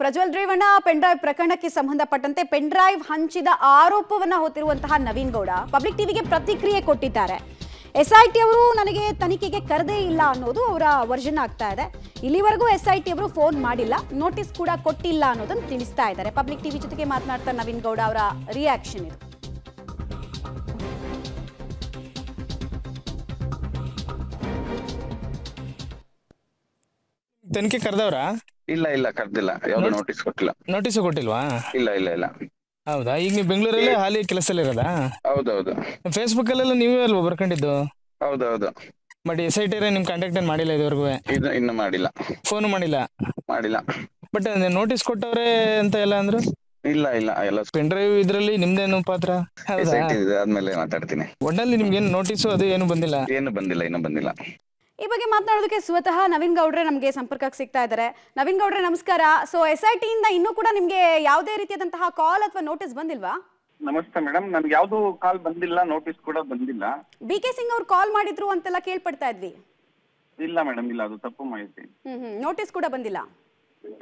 Prajwal Revanna drive ಪ್ರಕರಣಕ್ಕೆ ಸಂಬಂಧಪಟ್ಟಂತೆ pendrive ಹಂಚಿದ ಆರೋಪವನ್ನ ಹೊತ್ತಿರುವಂತಹ ನವೀನ್ ಗೌಡ ಪಬ್ಲಿಕ್ ಟಿವಿಗೆ ಪ್ರತಿಕ್ರಿಯೆ ಕೊಟ್ಟಿದ್ದಾರೆ ಎಸ್ಐಟಿ ಅವರು ನನಗೆ ತನಿಖೆಗೆ ಕರೆದೇ ಇಲ್ಲ ಅನ್ನೋದು ಅವರ ವರ್ಜನ್ ಆಗ್ತಾ ಇದೆ ಇಲ್ಲಿವರೆಗೂ ಎಸ್ಐಟಿ ಅವರು ಫೋನ್ ಮಾಡಿಲ್ಲ ನೋಟಿಸ್ ಕೂಡ ಕೊಟ್ಟಿಲ್ಲ ಅನ್ನೋದನ್ನು ತಿಳಿಸ್ತಾ ಇದ್ದಾರೆ ಪಬ್ಲಿಕ್ ಟಿವಿ ಜೊತೆಗೆ ಮಾತನಾಡ್ತಾ ನವೀನ್ ಗೌಡ ಅವರ ರಿಯಾಕ್ಷನ್ ಇದು ತನಿಖೆ ಕರೆದವ್ರ ಇಲ್ಲ ಇಲ್ಲ ಕರ್ದಿಲ್ಲ ಯಾವ್ದು ನೋಟಿಸ್ ಕೊಟ್ಟಿಲ್ಲ ನೋಟಿಸ್ ಕೊಟ್ಟಿಲ್ವಾ ಇಲ್ಲ ಇಲ್ಲ ಇಲ್ಲ ಹೌದಾ ಈಗ ನೀವು ಬೆಂಗಳೂರಲ್ಲಿ ಹಾಲಿ ಕೆಲಸದಲ್ಲಿ ಇರಲ್ಲ ಹೌದೌದು ಫೇಸ್ಬುಕ್ ಅಲ್ಲೆಲ್ಲ ನೀವೇ ಅಲ್ವಾ ಬರ್ಕೊಂಡಿದ್ದು ಹೌದೌದು ಬಟ್ ಎಸ್ ಐ ಟಿ ನಿಮ್ ಕಾಂಟ್ಯಾಕ್ಟ್ ಏನ್ ಮಾಡಿಲ್ಲ ಇದುವರೆಗೂ ಇದು ಇನ್ನು ಮಾಡಿಲ್ಲ ಫೋನ್ ಮಾಡಿಲ್ಲ ಮಾಡಿಲ್ಲ ಬಟ್ ನೋಟಿಸ್ ಕೊಟ್ಟವ್ರೆ ಅಂತ ಎಲ್ಲ ಅಂದ್ರು ಇಲ್ಲ ಇಲ್ಲ ಎಲ್ಲ ಪೆನ್ ಡ್ರೈವ್ ಇದ್ರಲ್ಲಿ ನಿಮ್ದೇನು ಪಾತ್ರ ಆದ್ಮೇಲೆ ಮಾತಾಡ್ತೀನಿ ಒಟ್ಟಲ್ಲಿ ನಿಮ್ಗೆ ಏನು ನೋಟಿಸ್ ಅದು ಏನು ಬಂದಿಲ್ಲ ಏನು ಬಂದಿಲ್ಲ ಇನ್ನು ಬಂದಿಲ್ಲ ಈ ಬಗ್ಗೆ ಮಾತನಾಡೋದಕ್ಕೆ ಸ್ವತಃ ನವೀನ್ ಗೌಡ್ರೆ ನಮಗೆ ಸಂಪರ್ಕಕ್ಕೆ ಸಿಗ್ತಾ ಇದ್ದಾರೆ ನವೀನ್ ಗೌಡ್ರೆ ನಮಸ್ಕಾರ ಸೊ ಎಸ್ ಐ ಟಿ ಇಂದ ಇನ್ನೂ ಕೂಡ ನಿಮಗೆ ಯಾವುದೇ ರೀತಿಯಾದಂತಹ ಕಾಲ್ ಅಥವಾ ನೋಟಿಸ್ ಬಂದಿಲ್ವಾ ನಮಸ್ತೆ ಮೇಡಮ್ ನನ್ಗೆ ಯಾವ್ದು ಕಾಲ್ ಬಂದಿಲ್ಲ ನೋಟಿಸ್ ಕೂಡ ಬಂದಿಲ್ಲ ಬಿ ಕೆ ಸಿಂಗ್ ಅವ್ರು ಕಾಲ್ ಮಾಡಿದ್ರು ಅಂತೆಲ್ಲ ಕೇಳ್ಪಡ್ತಾ ಇದ್ವಿ ಇಲ್ಲ ಮೇಡಮ್ ಇಲ್ಲ ಅದು ತಪ್ಪು ಮಾಹಿತಿ ಹ್ಮ್ ಹ್ಮ್ ನೋಟಿಸ್ ಕೂಡ ಬಂದಿಲ್ಲ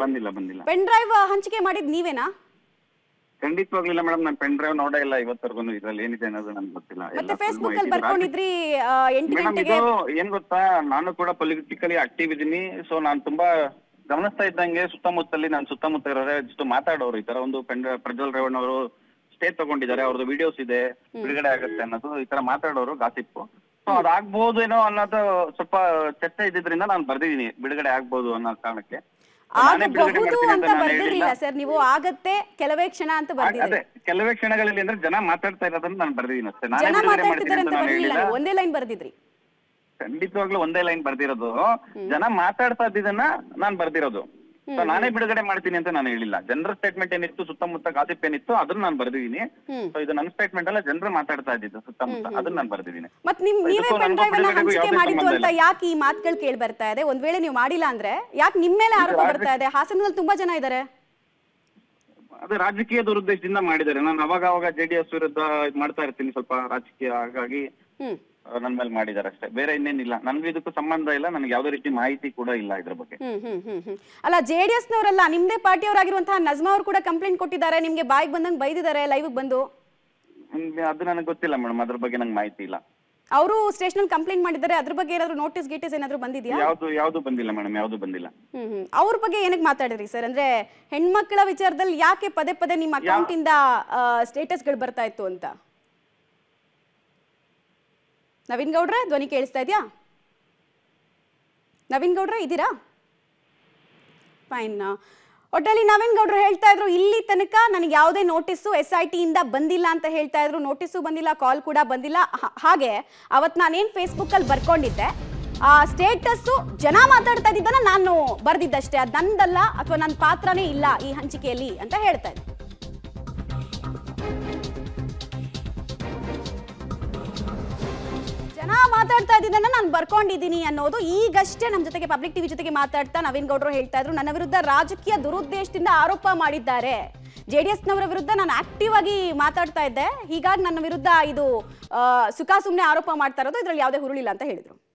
ಬಂದಿಲ್ಲ ಬಂದಿಲ್ಲ ಪೆನ್ ಡ್ರೈವ್ ಹಂಚಿಕೆ ಮಾಡಿದ್ ನೀವೇನಾ ಖಂಡಿತವಾಗ್ಲಿಲ್ಲ ಮೇಡಮ್ ನಾನು ಪೆನ್ ಡ್ರೈವ್ ನೋಡೇ ಇಲ್ಲ ಇವತ್ತರೆಗೂ ಇದ್ರಲ್ಲಿ ಏನಿದೆ ಅನ್ನೋದು ನನ್ಗೆ ಗೊತ್ತಿಲ್ಲ ಮೇಡಮ್ ಏನ್ ಗೊತ್ತಾ ನಾನು ಕೂಡ ಪೊಲಿಟಿಕಲಿ ಆಕ್ಟಿವ್ ಇದ್ದೀನಿ ಸೊ ನಾನು ತುಂಬಾ ಗಮನಿಸ್ತಾ ಇದ್ದಂಗೆ ಸುತ್ತಮುತ್ತಲಿ ನಾನು ಸುತ್ತಮುತ್ತ ಇರೋರೆ ಜಸ್ಟ್ ಮಾತಾಡೋರು ಈ ತರ ಒಂದು ಪೆನ್ ಪ್ರಜ್ವಲ್ ರೇವಣ್ಣ ಅವರು ಸ್ಟೇ ತಗೊಂಡಿದ್ದಾರೆ ಅವ್ರದ್ದು ವಿಡಿಯೋಸ್ ಇದೆ ಬಿಡುಗಡೆ ಆಗುತ್ತೆ ಅನ್ನೋದು ಈ ತರ ಮಾತಾಡೋರು ಗಾಸಿಪ್ ಸೊ ಅದಾಗ್ಬೋದೇನೋ ಅನ್ನೋದು ಸ್ವಲ್ಪ ಚರ್ಚೆ ಇದ್ದಿದ್ರಿಂದ ನಾನು ಬರ್ದಿದ್ದೀನಿ ಬಿಡುಗಡೆ ಆಗ್ಬಹುದು ಅನ್ನೋ ಕಾರಣಕ್ಕೆ ಆಗಬಹುದು ಅಂತ ಬರ್ದಿರ್ಲಿಲ್ಲ ಸರ್ ನೀವು ಆಗತ್ತೆ ಕೆಲವೇ ಕ್ಷಣ ಅಂತ ಬರ್ದಿದೆ ಕೆಲವೇ ಕ್ಷಣಗಳಲ್ಲಿ ಅಂದ್ರೆ ಜನ ಮಾತಾಡ್ತಾ ಇರೋದನ್ನ ನಾನು ಬರ್ದಿದ್ದೀನಿ ಅಷ್ಟೇ ಜನ ಮಾತಾಡ್ತಿದ್ದಾರೆ ಅಂತ ಬರ್ದಿಲ್ಲ ಒಂದೇ ಲೈನ್ ಬರ್ದಿದ್ರಿ ಖಂಡಿತವಾಗ್ಲೂ ಒಂದೇ ಲೈನ್ ಬರ್ದಿರೋದು ಜನ ಮಾತಾಡ್ತಾ ಇದ್ದಿದ್ದನ್ನ ನಾನು ಬರ್ದಿರೋದು ನಾನೇ ಬಿಡುಗಡೆ ಮಾಡ್ತೀನಿ ಅಂತ ನಾನು ಹೇಳಿಲ್ಲ ಜನರಲ್ ಸ್ಟೇಟ್ಮೆಂಟ್ ಏನಿತ್ತು ಸುತ್ತಮುತ್ತ ಗಾಸಿಪ್ ಏನಿತ್ತು ಅದನ್ನ ನಾನು ಬರೆದಿದ್ದೀನಿ ಸೊ ಇದು ನನ್ನ ಸ್ಟೇಟ್ಮೆಂಟ್ ಅಲ್ಲ ಜನರು ಮಾತಾಡ್ತಾ ಇದ್ದಿದ್ದು ಸುತ್ತಮುತ್ತ ಅದನ್ನ ನಾನು ಬರೆದಿದ್ದೀನಿ ಮತ್ತೆ ನೀವೇ ಅಂತ ಯಾಕೆ ಈ ಮಾತುಗಳು ಕೇಳಿ ಬರ್ತಾ ಇದೆ ಒಂದ್ ವೇಳೆ ನೀವು ಮಾಡಿಲ್ಲ ಅಂದ್ರೆ ಯಾಕೆ ನಿಮ್ಮ ಮೇಲೆ ಆರೋಪ ಬರ್ತಾ ಇದೆ ಹಾಸನದಲ್ಲಿ ತುಂಬಾ ಜನ ಇದ್ದಾರೆ ಅದೇ ರಾಜಕೀಯ ದುರುದ್ದೇಶದಿಂದ ಮಾಡಿದ್ದಾರೆ ನಾನು ಅವಾಗ ಅವಾಗ ಜೆಡಿಎಸ್ ವಿರುದ್ಧ ಮಾಡ್ತಾ ಇರ್ತೀನಿ ಸ್ವಲ್ಪ ರಾಜಕೀಯ ಹಾಗಾಗಿ ನನ್ ಮೇಲೆ ಮಾಡಿದ್ದಾರೆ ಅಷ್ಟೇ ಬೇರೆ ಇನ್ನೇನಿಲ್ಲ ನನ್ಗೆ ಇದಕ್ಕೂ ಸಂಬಂಧ ಇಲ್ಲ ನನಗೆ ಯಾವುದೇ ರೀತಿ ಮಾಹಿತಿ ಕೂಡ ಇಲ್ಲ ಇದ್ರ ಬಗ್ಗೆ ಹ್ಮ್ ಹ್ಮ್ ಹ್ಮ್ ಎಸ್ ಅಲ್ಲ ಜೆಡಿಎಸ್ ನವರಲ್ಲ ನಿಮ್ದೇ ಪಾರ್ಟಿಯವರಾಗಿರುವಂತಹ ನಜ್ಮಾ ಅವರು ಕೂಡ ಕಂಪ್ಲೇಂಟ್ ಕೊಟ್ಟಿದ್ದಾರೆ ನಿಮ್ಗೆ ಬಾಯಿಗೆ ಬಂದಂಗೆ ಬೈದಿದ್ದಾರೆ ಲೈವ್ ಬಂದು ಅದು ನನಗೆ ಗೊತ್ತಿಲ್ಲ ಮೇಡಮ್ ಅದ್ರ ಬಗ್ಗೆ ನಂಗೆ ಮಾಹಿತಿ ಇಲ್ಲ ಅವರು ಸ್ಟೇಷನ್ ಕಂಪ್ಲೇಂಟ್ ಮಾಡಿದ್ದಾರೆ ಅದ್ರ ಬಗ್ಗೆ ಏನಾದ್ರು ನೋಟಿಸ್ ಗೀಟಿಸ್ ಏನಾದ್ರೂ ಬಂದಿದ್ಯಾ ಯಾವುದು ಯಾವುದು ಬಂದಿಲ್ಲ ಮೇಡಮ್ ಯಾವುದು ಬಂದಿಲ್ಲ ಹ್ಮ್ ಹ್ಮ್ ಅವ್ರ ಬಗ್ಗೆ ಏನಕ್ಕೆ ಮಾತಾಡಿದ್ರಿ ಸರ್ ಅಂದ್ರೆ ಹೆಣ್ಮಕ್ಳ ವಿಚಾರದಲ್ಲಿ ಯಾಕೆ ಪದೇ ಪದೇ ನಿಮ್ಮ ಅಕೌಂಟ್ ಇಂದ ಸ್ಟೇಟಸ್ ಗಳು ಬರ್ತಾ ಇತ್ತು ಅಂತ ನವೀನ್ ಗೌಡ್ರೆ ಧ್ವನಿ ಕೇಳಿಸ್ತಾ ಇದೆಯಾ ನವೀನ್ ಗೌಡ್ರೆ ಇದ್ದೀರಾ ಫೈನ್ ಒಟ್ಟಲ್ಲಿ ನವೀನ್ ಗೌಡ್ರು ಹೇಳ್ತಾ ಇದ್ರು ಇಲ್ಲಿ ತನಕ ನನಗೆ ಯಾವುದೇ ನೋಟಿಸು ಎಸ್ ಐ ಇಂದ ಬಂದಿಲ್ಲ ಅಂತ ಹೇಳ್ತಾ ಇದ್ರು ನೋಟಿಸು ಬಂದಿಲ್ಲ ಕಾಲ್ ಕೂಡ ಬಂದಿಲ್ಲ ಹಾಗೆ ಅವತ್ತು ನಾನೇನು ಫೇಸ್ಬುಕ್ಕಲ್ಲಿ ಬರ್ಕೊಂಡಿದ್ದೆ ಆ ಸ್ಟೇಟಸ್ಸು ಜನ ಮಾತಾಡ್ತಾ ಇದ್ದಿದ್ದನ್ನ ನಾನು ಬರ್ದಿದ್ದಷ್ಟೇ ಅದು ನಂದಲ್ಲ ಅಥವಾ ನನ್ನ ಪಾತ್ರನೇ ಇಲ್ಲ ಈ ಹಂಚಿಕೆಯಲ್ಲಿ ಅಂತ ಹೇಳ್ತಾ ಇದ್ದೆ ಮಾತಾಡ್ತಾ ಇದ್ದಿದ್ದನ್ನ ನಾನು ಬರ್ಕೊಂಡಿದ್ದೀನಿ ಅನ್ನೋದು ಈಗಷ್ಟೇ ನಮ್ಮ ಜೊತೆಗೆ ಪಬ್ಲಿಕ್ ಟಿವಿ ಜೊತೆಗೆ ಮಾತಾಡ್ತಾ ನವೀನ್ ಗೌಡರು ಹೇಳ್ತಾ ಇದ್ರು ನನ್ನ ವಿರುದ್ಧ ರಾಜಕೀಯ ದುರುದ್ದೇಶದಿಂದ ಆರೋಪ ಮಾಡಿದ್ದಾರೆ ಜೆ ಡಿ ಎಸ್ನವರ ವಿರುದ್ಧ ನಾನು ಆಕ್ಟಿವ್ ಆಗಿ ಮಾತಾಡ್ತಾ ಇದ್ದೆ ಹೀಗಾಗಿ ನನ್ನ ವಿರುದ್ಧ ಇದು ಸುಖ ಸುಮ್ಮನೆ ಆರೋಪ ಮಾಡ್ತಾ ಇರೋದು ಇದರಲ್ಲಿ ಯಾವುದೇ ಹುರುಳಿಲ್ಲ ಅಂತ ಹೇಳಿದ್ರು